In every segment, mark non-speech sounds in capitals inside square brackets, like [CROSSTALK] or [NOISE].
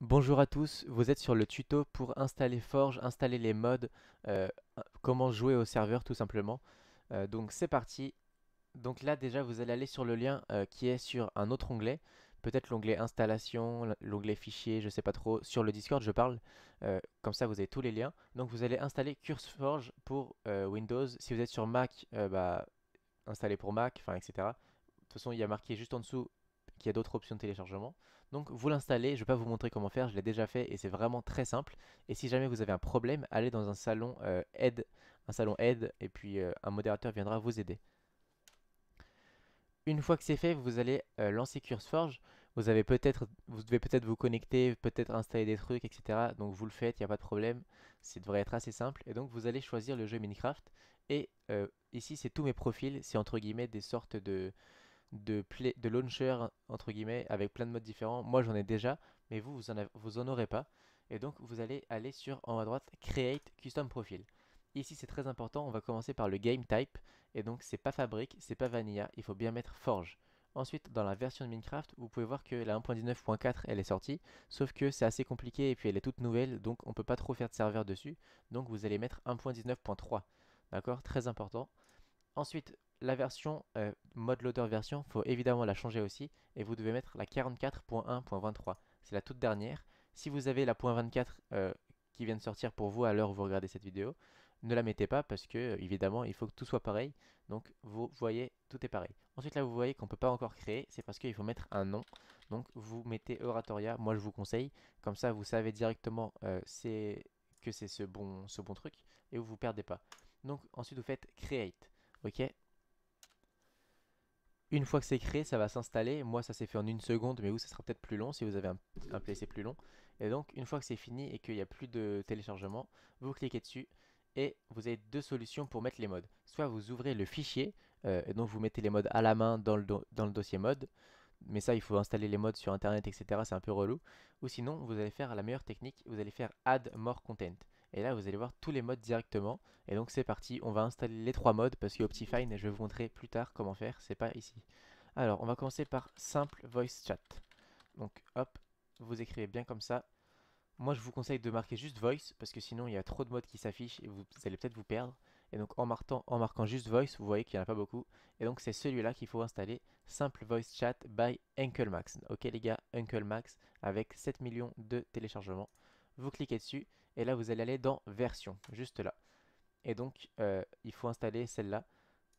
Bonjour à tous, vous êtes sur le tuto pour installer Forge, installer les modes, euh, comment jouer au serveur tout simplement. Euh, donc c'est parti. Donc là déjà vous allez aller sur le lien euh, qui est sur un autre onglet, peut-être l'onglet installation, l'onglet fichier, je sais pas trop, sur le Discord je parle, comme ça vous avez tous les liens. Donc vous allez installer CurseForge pour Windows, si vous êtes sur Mac, bah, installer pour Mac, enfin etc. De toute façon il y a marqué juste en dessous y a d'autres options de téléchargement. Donc vous l'installez, je ne vais pas vous montrer comment faire, je l'ai déjà fait et c'est vraiment très simple. Et si jamais vous avez un problème, allez dans un salon euh, aide, un salon aide et puis euh, un modérateur viendra vous aider. Une fois que c'est fait, vous allez euh, lancer CurseForge. Vous, avez vous devez peut-être vous connecter, peut-être installer des trucs, etc. Donc vous le faites, il n'y a pas de problème. C'est devrait être assez simple. Et donc vous allez choisir le jeu Minecraft. Et ici, c'est tous mes profils. C'est entre guillemets des sortes de, de, de launcher, entre guillemets, avec plein de modes différents. Moi, j'en ai déjà, mais vous, vous en, avez, vous en aurez pas. Et donc, vous allez aller sur, en haut à droite, Create Custom Profile. Ici, c'est très important, on va commencer par le Game Type. Et donc, c'est pas fabrique, c'est pas Vanilla, il faut bien mettre Forge. Ensuite, dans la version de Minecraft, vous pouvez voir que la 1.19.4, elle est sortie, sauf que c'est assez compliqué et puis elle est toute nouvelle, donc on peut pas trop faire de serveur dessus. Donc, vous allez mettre 1.19.3. D'accord Très important. Ensuite, la version euh, mode loader version, faut évidemment la changer aussi et vous devez mettre la 44.1.23. C'est la toute dernière. Si vous avez la .24 euh, qui vient de sortir pour vous à l'heure où vous regardez cette vidéo, ne la mettez pas parce que euh, évidemment il faut que tout soit pareil. Donc vous voyez tout est pareil. Ensuite là vous voyez qu'on ne peut pas encore créer, c'est parce qu'il faut mettre un nom. Donc vous mettez Oratoria, moi je vous conseille, comme ça vous savez directement que c'est ce bon, ce bon truc et vous vous perdez pas. Donc ensuite vous faites Create, ok une fois que c'est créé, ça va s'installer. Moi, ça s'est fait en une seconde, mais vous, ça sera peut-être plus long si vous avez un, PC plus long. Et donc, une fois que c'est fini et qu'il n'y a plus de téléchargement, vous cliquez dessus et vous avez deux solutions pour mettre les modes. Soit vous ouvrez le fichier, euh, et donc vous mettez les modes à la main dans le, dans le dossier mode, mais ça il faut installer les modes sur internet, etc. C'est un peu relou. Ou sinon, vous allez faire la meilleure technique, vous allez faire Add More Content. Et là, vous allez voir tous les modes directement. Et donc c'est parti, on va installer les trois modes parce que Optifine, je vais vous montrer plus tard comment faire, c'est pas ici. Alors, on va commencer par simple voice chat. Donc hop, vous écrivez bien comme ça. Moi, je vous conseille de marquer juste voice parce que sinon, il y a trop de modes qui s'affichent et vous, allez peut-être vous perdre. Et donc, en marquant, en marquant juste voice, vous voyez qu'il n'y en a pas beaucoup. Et donc, c'est celui-là qu'il faut installer. Simple voice chat by Uncle Max. Ok, les gars, Uncle Max avec 7 millions de téléchargements. Vous cliquez dessus et là, vous allez aller dans version, juste là. Et donc, euh, il faut installer celle-là.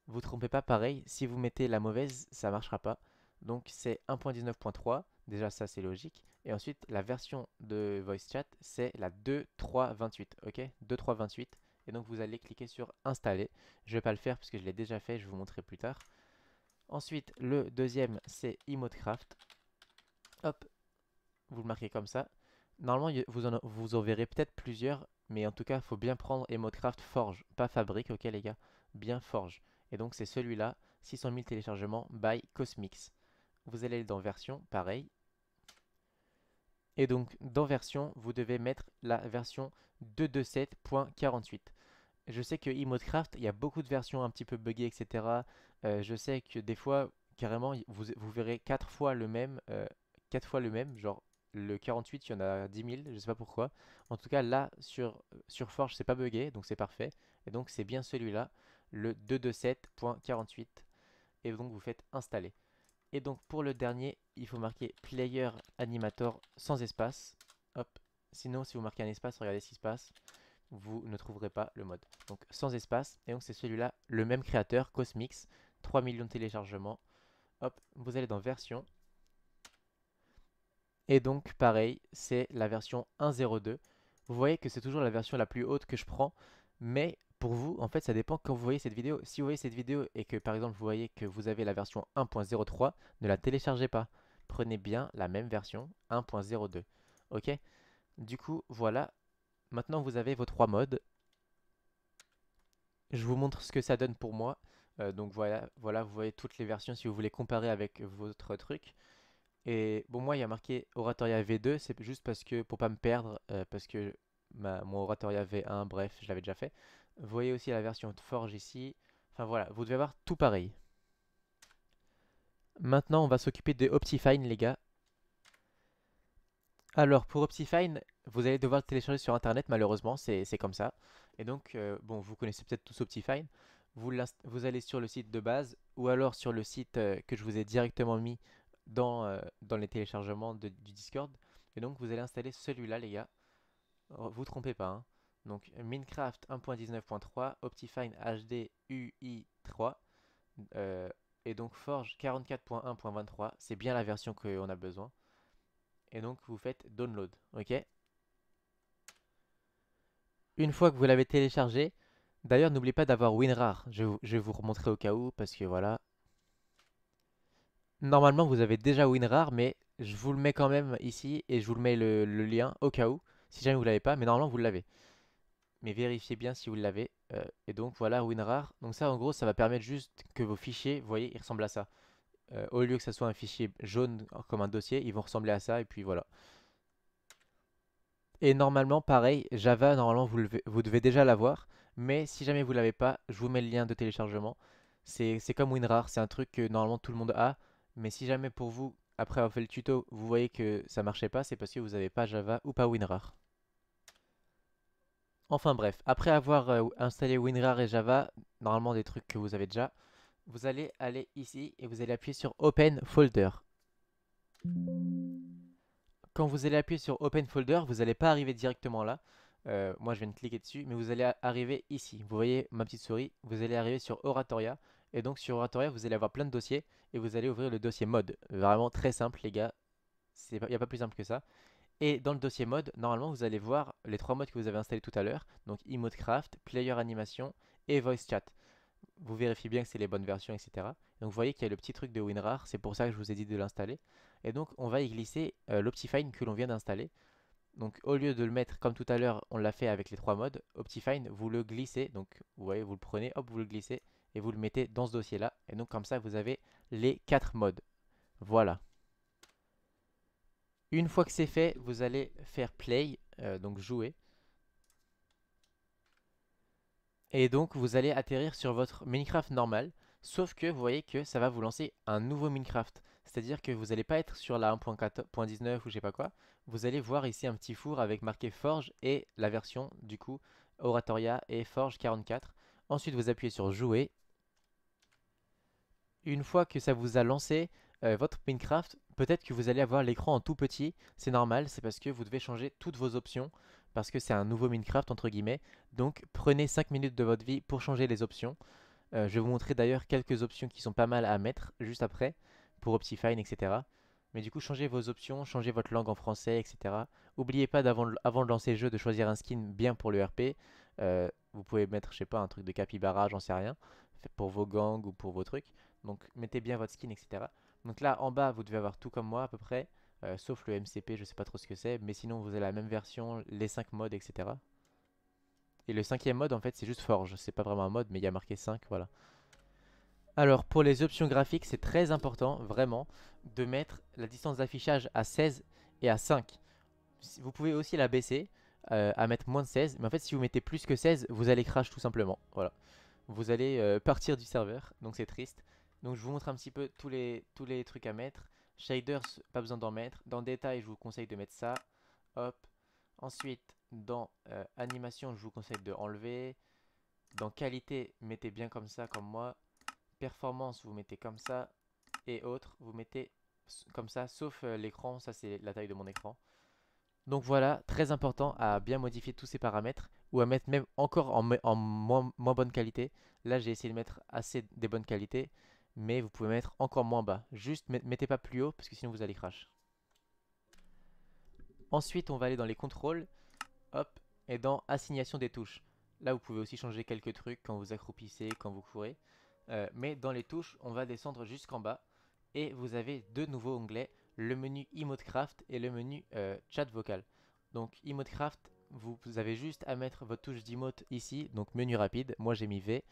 Vous trompez pas, pareil, si vous mettez la mauvaise, ça ne marchera pas. Donc c'est 1.19.3, déjà ça c'est logique. Et ensuite, la version de VoiceChat, c'est la 2.3.28, ok 2.3.28. Et donc vous allez cliquer sur installer. Je ne vais pas le faire puisque je l'ai déjà fait, je vous montrerai plus tard. Ensuite, le deuxième, c'est Emotecraft. Hop, vous le marquez comme ça normalement, vous en, vous en verrez peut-être plusieurs, mais en tout cas, il faut bien prendre Emotecraft Forge, pas Fabrique, ok les gars Bien Forge. Et donc, c'est celui-là, 600 000 téléchargements by Cosmix. Vous allez dans Version, pareil. Et donc, dans Version, vous devez mettre la version 227.48. Je sais que Emotecraft, il y a beaucoup de versions un petit peu buggées, etc. Euh, je sais que des fois, carrément, vous, verrez quatre fois le même, 4 euh, fois le même, genre le 48, il y en a 10 000, je sais pas pourquoi. En tout cas, là, sur, sur Forge, c'est pas buggé, donc c'est parfait. Et donc, c'est bien celui-là, le 227.48. Et donc, vous faites installer. Et donc, pour le dernier, il faut marquer Player Animator sans espace. Hop. Sinon, si vous marquez un espace, regardez ce qui se passe. Vous ne trouverez pas le mode. Donc, sans espace. Et donc, c'est celui-là, le même créateur, Cosmix. 3 millions de téléchargements. Hop, vous allez dans Version. Et donc pareil, c'est la version 1.0.2. Vous voyez que c'est toujours la version la plus haute que je prends, mais pour vous, en fait, ça dépend quand vous voyez cette vidéo. Si vous voyez cette vidéo et que, par exemple, vous voyez que vous avez la version 1.03, ne la téléchargez pas. Prenez bien la même version, 1.02. Ok Du coup, voilà. Maintenant, vous avez vos trois modes. Je vous montre ce que ça donne pour moi. Euh, donc voilà, voilà, vous voyez toutes les versions si vous voulez comparer avec votre truc. Et bon, moi, il y a marqué Oratoria V2, c'est juste parce que, pour pas me perdre, euh, parce que mon Oratoria V1, bref, je l'avais déjà fait. Vous voyez aussi la version de Forge ici. Enfin voilà, vous devez avoir tout pareil. Maintenant, on va s'occuper de Optifine, les gars. Alors, pour Optifine, vous allez devoir le télécharger sur Internet, malheureusement, c'est comme ça. Et donc, euh, bon, vous connaissez peut-être tous Optifine. Vous, vous, allez sur le site de base, ou alors sur le site euh, que je vous ai directement mis euh, dans, les téléchargements du Discord. Et donc vous allez installer celui-là les gars. Oh, vous trompez pas. Hein. Donc Minecraft 1.19.3, Optifine HD UI 3. et donc Forge 44.1.23. C'est bien la version qu'on a besoin. Et donc vous faites download. Ok Une fois que vous l'avez téléchargé, d'ailleurs n'oubliez pas d'avoir WinRAR. Je, je vais vous remontrer au cas où parce que voilà, Normalement, vous avez déjà WinRAR, mais je vous le mets quand même ici et je vous le mets le, lien au cas où, si jamais vous l'avez pas, mais normalement vous l'avez. Mais vérifiez bien si vous l'avez. Euh, et donc voilà, WinRAR. Donc ça, en gros, ça va permettre juste que vos fichiers, vous voyez, ils ressemblent à ça. Euh, au lieu que ça soit un fichier jaune comme un dossier, ils vont ressembler à ça et puis voilà. Et normalement, pareil, Java, normalement, vous, vous devez déjà l'avoir. Mais si jamais vous ne l'avez pas, je vous mets le lien de téléchargement. C'est comme WinRAR, c'est un truc que normalement tout le monde a. Mais si jamais pour vous, après avoir fait le tuto, vous voyez que ça marchait pas, c'est parce que vous n'avez pas Java ou pas WinRAR. Enfin bref, après avoir euh, installé WinRAR et Java, normalement des trucs que vous avez déjà, vous allez aller ici et vous allez appuyer sur Open Folder. Quand vous allez appuyer sur Open Folder, vous n'allez pas arriver directement là. Euh, moi je viens de cliquer dessus, mais vous allez arriver ici. Vous voyez ma petite souris, vous allez arriver sur Oratoria. Et donc sur Oratoria, vous allez avoir plein de dossiers et vous allez ouvrir le dossier mode. Vraiment très simple les gars, il n'y a pas plus simple que ça. Et dans le dossier mode, normalement vous allez voir les trois modes que vous avez installés tout à l'heure, donc EmoteCraft, Player Animation et Voice Chat. Vous vérifiez bien que c'est les bonnes versions, etc. Donc vous voyez qu'il y a le petit truc de WinRAR, c'est pour ça que je vous ai dit de l'installer. Et donc on va y glisser euh, l'Optifine que l'on vient d'installer. Donc au lieu de le mettre comme tout à l'heure, on l'a fait avec les trois modes, Optifine, vous le glissez, donc vous voyez, vous le prenez, hop, vous le glissez, et vous le mettez dans ce dossier là. Et donc comme ça vous avez les quatre modes. Voilà. Une fois que c'est fait, vous allez faire play, euh, donc jouer. Et donc vous allez atterrir sur votre Minecraft normal. Sauf que vous voyez que ça va vous lancer un nouveau Minecraft. C'est-à-dire que vous n'allez pas être sur la 1.19 ou je sais pas quoi. Vous allez voir ici un petit four avec marqué Forge et la version du coup Oratoria et Forge 44. Ensuite vous appuyez sur jouer une fois que ça vous a lancé euh, votre Minecraft, peut-être que vous allez avoir l'écran en tout petit. C'est normal, c'est parce que vous devez changer toutes vos options, parce que c'est un nouveau Minecraft, entre guillemets. Donc prenez 5 minutes de votre vie pour changer les options. Euh, je vais vous montrer d'ailleurs quelques options qui sont pas mal à mettre juste après, pour Optifine, etc. Mais du coup, changez vos options, changez votre langue en français, etc. N'oubliez pas avant de lancer le jeu de choisir un skin bien pour le RP. Euh, vous pouvez mettre, je sais pas, un truc de capybara, j'en sais rien, pour vos gangs ou pour vos trucs. Donc mettez bien votre skin, etc. Donc là, en bas, vous devez avoir tout comme moi à peu près. Euh, sauf le MCP, je sais pas trop ce que c'est. Mais sinon, vous avez la même version, les 5 modes, etc. Et le cinquième mode, en fait, c'est juste Forge. C'est pas vraiment un mode, mais il y a marqué 5, voilà. Alors, pour les options graphiques, c'est très important, vraiment, de mettre la distance d'affichage à 16 et à 5. Vous pouvez aussi la baisser euh, à mettre moins de 16. Mais en fait, si vous mettez plus que 16, vous allez crash tout simplement. Voilà. Vous allez euh, partir du serveur, donc c'est triste. Donc je vous montre un petit peu tous les, tous les trucs à mettre. Shaders, pas besoin d'en mettre. Dans détail, je vous conseille de mettre ça. Hop. Ensuite, dans euh, animation, je vous conseille de enlever. Dans qualité, mettez bien comme ça, comme moi. Performance, vous mettez comme ça. Et autres, vous mettez comme ça, sauf euh, l'écran. Ça, c'est la taille de mon écran. Donc voilà, très important à bien modifier tous ces paramètres ou à mettre même encore en, en moins, moins bonne qualité. Là, j'ai essayé de mettre assez des bonnes qualités. Mais vous pouvez mettre encore moins bas. Juste, mettez pas plus haut, parce que sinon vous allez crash. Ensuite, on va aller dans les contrôles. Hop, et dans assignation des touches. Là, vous pouvez aussi changer quelques trucs quand vous accroupissez, quand vous courez. Euh, mais dans les touches, on va descendre jusqu'en bas. Et vous avez deux nouveaux onglets, le menu Emotecraft et le menu euh, Chat Vocal. Donc Emotecraft, vous, vous, avez juste à mettre votre touche d'emote ici, donc menu rapide. Moi j'ai mis V.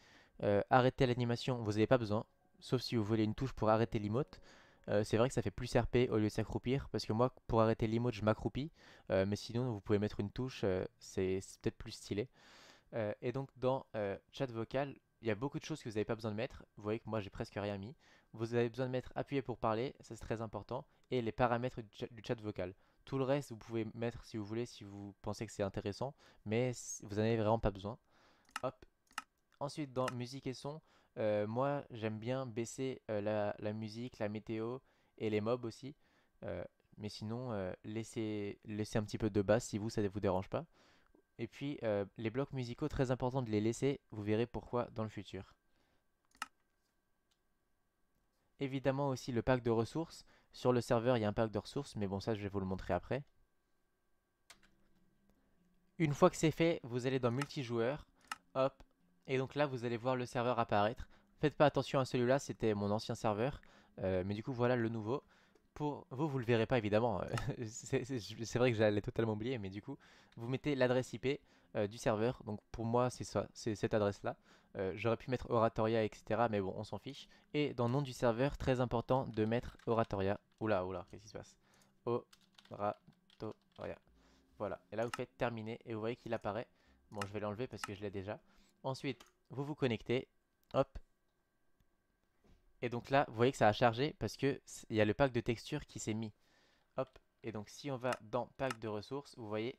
Euh, arrêtez l'animation, vous n'avez pas besoin sauf si vous voulez une touche pour arrêter l'emote. Euh, c'est vrai que ça fait plus RP au lieu de s'accroupir, parce que moi, pour arrêter l'emote, je m'accroupis, euh, mais sinon, vous pouvez mettre une touche, euh, c'est peut-être plus stylé. et donc, dans chat vocal, il y a beaucoup de choses que vous n'avez pas besoin de mettre. Vous voyez que moi, j'ai presque rien mis. Vous avez besoin de mettre appuyer pour parler, ça c'est très important, et les paramètres du chat, vocal. Tout le reste, vous pouvez mettre si vous voulez, si vous pensez que c'est intéressant, mais vous n'en avez vraiment pas besoin. Hop. Ensuite, dans musique et son, euh, moi, j'aime bien baisser euh, la, musique, la météo et les mobs aussi. Euh, mais sinon, laissez, laissez, un petit peu de basse si vous, ça ne vous dérange pas. Et puis, les blocs musicaux, très important de les laisser. Vous verrez pourquoi dans le futur. Évidemment aussi le pack de ressources. Sur le serveur, il y a un pack de ressources, mais bon, ça, je vais vous le montrer après. Une fois que c'est fait, vous allez dans multijoueur. Hop, et donc là, vous allez voir le serveur apparaître. Faites pas attention à celui-là, c'était mon ancien serveur. Euh, mais du coup, voilà le nouveau. Pour vous, vous le verrez pas évidemment. [LAUGHS] c'est vrai que j'allais totalement oublier, mais du coup, vous mettez l'adresse IP euh, du serveur. Donc pour moi, c'est ça, c'est cette adresse-là. Euh, j'aurais pu mettre Oratoria, etc. Mais bon, on s'en fiche. Et dans le nom du serveur, très important de mettre Oratoria. Oula, oula, qu'est-ce qui se passe Oratoria. Voilà. Et là, vous faites terminer et vous voyez qu'il apparaît. Bon, je vais l'enlever parce que je l'ai déjà. Ensuite, vous vous connectez. Hop. Et donc là, vous voyez que ça a chargé parce qu'il y a le pack de texture qui s'est mis. Hop. Et donc si on va dans pack de ressources, vous voyez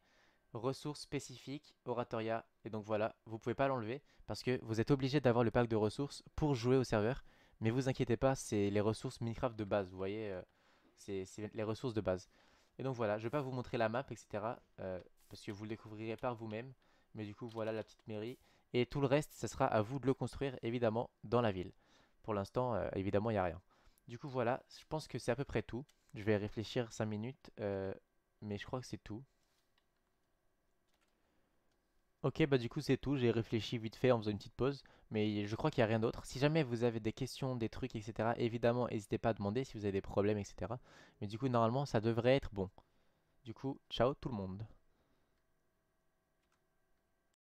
ressources spécifiques, oratoria. Et donc voilà, vous ne pouvez pas l'enlever parce que vous êtes obligé d'avoir le pack de ressources pour jouer au serveur. Mais vous inquiétez pas, c'est les ressources Minecraft de base, vous voyez, euh, c'est les ressources de base. Et donc voilà, je vais pas vous montrer la map, etc. Euh, parce que vous le découvrirez par vous-même. Mais du coup, voilà la petite mairie. Et tout le reste, ce sera à vous de le construire, évidemment, dans la ville. Pour l'instant, euh, évidemment, il n'y a rien. Du coup, voilà, je pense que c'est à peu près tout. Je vais réfléchir 5 minutes, euh, mais je crois que c'est tout. Ok, bah du coup c'est tout, j'ai réfléchi vite fait en faisant une petite pause, mais je crois qu'il n'y a rien d'autre. Si jamais vous avez des questions, des trucs, etc., évidemment, n'hésitez pas à demander si vous avez des problèmes, etc. Mais du coup, normalement, ça devrait être bon. Du coup, ciao tout le monde.